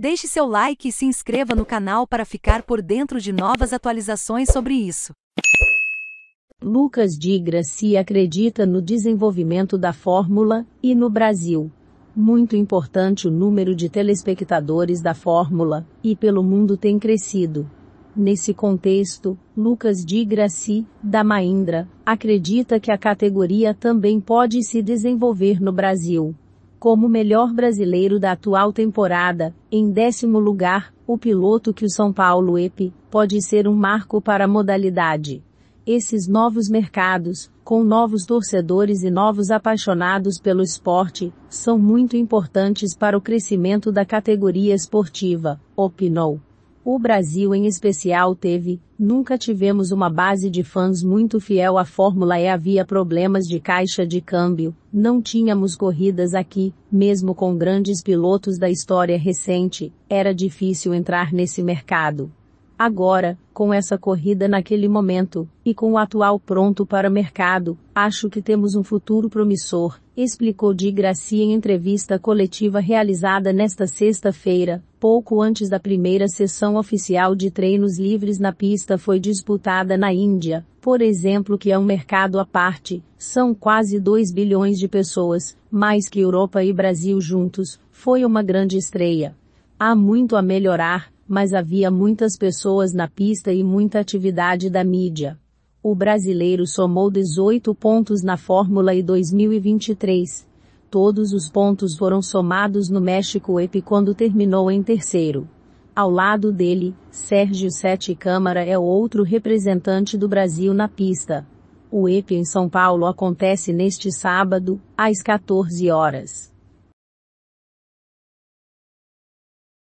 Deixe seu like e se inscreva no canal para ficar por dentro de novas atualizações sobre isso. Lucas de Gracia acredita no desenvolvimento da fórmula e no Brasil. Muito importante o número de telespectadores da fórmula e pelo mundo tem crescido. Nesse contexto, Lucas de Graci, da Maindra acredita que a categoria também pode se desenvolver no Brasil. Como melhor brasileiro da atual temporada, em décimo lugar, o piloto que o São Paulo EP pode ser um marco para a modalidade. Esses novos mercados, com novos torcedores e novos apaixonados pelo esporte, são muito importantes para o crescimento da categoria esportiva, opinou. O Brasil em especial teve, nunca tivemos uma base de fãs muito fiel à fórmula e havia problemas de caixa de câmbio, não tínhamos corridas aqui, mesmo com grandes pilotos da história recente, era difícil entrar nesse mercado. Agora, com essa corrida naquele momento, e com o atual pronto para o mercado, acho que temos um futuro promissor, explicou de Gracia em entrevista coletiva realizada nesta sexta-feira, pouco antes da primeira sessão oficial de treinos livres na pista foi disputada na Índia, por exemplo que é um mercado à parte, são quase 2 bilhões de pessoas, mais que Europa e Brasil juntos, foi uma grande estreia. Há muito a melhorar, mas havia muitas pessoas na pista e muita atividade da mídia o brasileiro somou 18 pontos na Fórmula E 2023. Todos os pontos foram somados no México EP quando terminou em terceiro. Ao lado dele, Sérgio Sete Câmara é outro representante do Brasil na pista. O EP em São Paulo acontece neste sábado, às 14 horas.